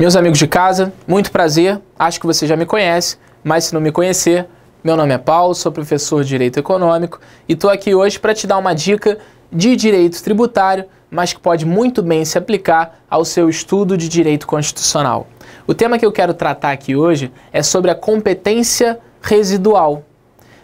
Meus amigos de casa, muito prazer, acho que você já me conhece, mas se não me conhecer, meu nome é Paulo, sou professor de Direito Econômico e estou aqui hoje para te dar uma dica de direito tributário, mas que pode muito bem se aplicar ao seu estudo de direito constitucional. O tema que eu quero tratar aqui hoje é sobre a competência residual,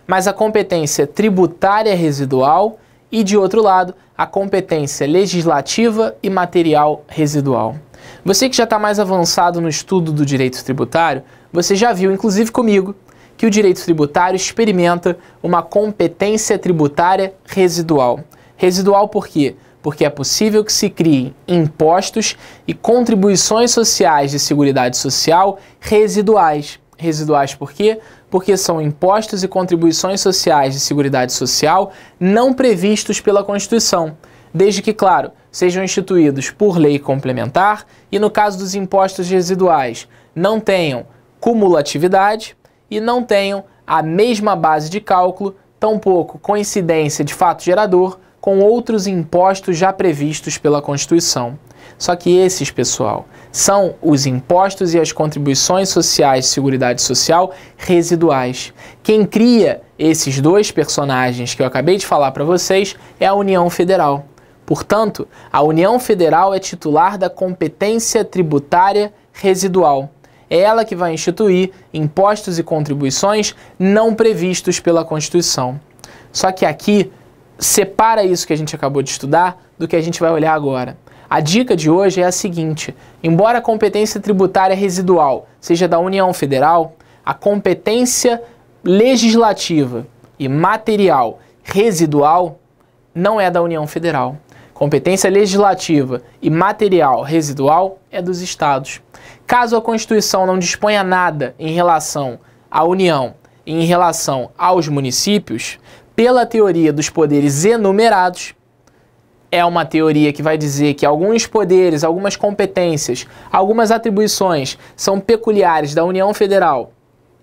mas a competência tributária residual e, de outro lado, a competência legislativa e material residual. Você que já está mais avançado no estudo do direito tributário, você já viu, inclusive comigo, que o direito tributário experimenta uma competência tributária residual. Residual por quê? Porque é possível que se criem impostos e contribuições sociais de segurança social residuais. Residuais por quê? Porque são impostos e contribuições sociais de segurança social não previstos pela Constituição desde que, claro, sejam instituídos por lei complementar e, no caso dos impostos residuais, não tenham cumulatividade e não tenham a mesma base de cálculo, tampouco coincidência de fato gerador com outros impostos já previstos pela Constituição. Só que esses, pessoal, são os impostos e as contribuições sociais de Seguridade Social residuais. Quem cria esses dois personagens que eu acabei de falar para vocês é a União Federal. Portanto, a União Federal é titular da competência tributária residual. É ela que vai instituir impostos e contribuições não previstos pela Constituição. Só que aqui separa isso que a gente acabou de estudar do que a gente vai olhar agora. A dica de hoje é a seguinte: embora a competência tributária residual seja da União Federal, a competência legislativa e material residual não é da União Federal. Competência legislativa e material residual é dos Estados. Caso a Constituição não disponha nada em relação à União e em relação aos municípios, pela teoria dos poderes enumerados, é uma teoria que vai dizer que alguns poderes, algumas competências, algumas atribuições são peculiares da União Federal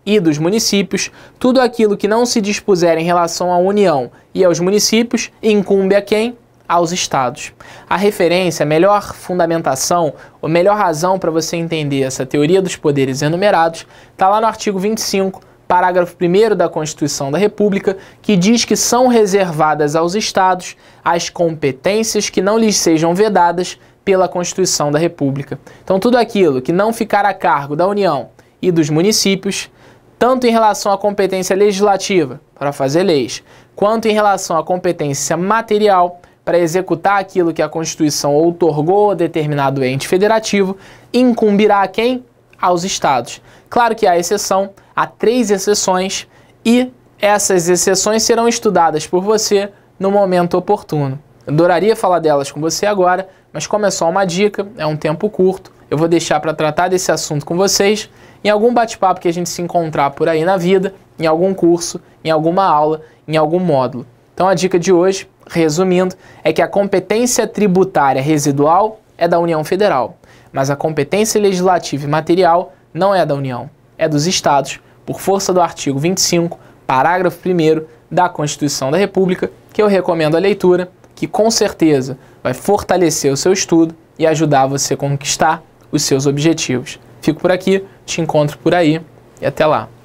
e dos municípios, tudo aquilo que não se dispuser em relação à União e aos municípios incumbe a quem? aos estados. A referência, a melhor fundamentação, a melhor razão para você entender essa teoria dos poderes enumerados está lá no artigo 25, parágrafo 1 da Constituição da República, que diz que são reservadas aos estados as competências que não lhes sejam vedadas pela Constituição da República. Então, tudo aquilo que não ficar a cargo da União e dos municípios, tanto em relação à competência legislativa, para fazer leis, quanto em relação à competência material, para executar aquilo que a Constituição outorgou a determinado ente federativo, incumbirá a quem? Aos estados. Claro que há exceção, há três exceções, e essas exceções serão estudadas por você no momento oportuno. Eu adoraria falar delas com você agora, mas como é só uma dica, é um tempo curto, eu vou deixar para tratar desse assunto com vocês em algum bate-papo que a gente se encontrar por aí na vida, em algum curso, em alguma aula, em algum módulo. Então a dica de hoje, resumindo, é que a competência tributária residual é da União Federal, mas a competência legislativa e material não é da União, é dos estados, por força do artigo 25, parágrafo 1 da Constituição da República, que eu recomendo a leitura, que com certeza vai fortalecer o seu estudo e ajudar você a conquistar os seus objetivos. Fico por aqui, te encontro por aí e até lá.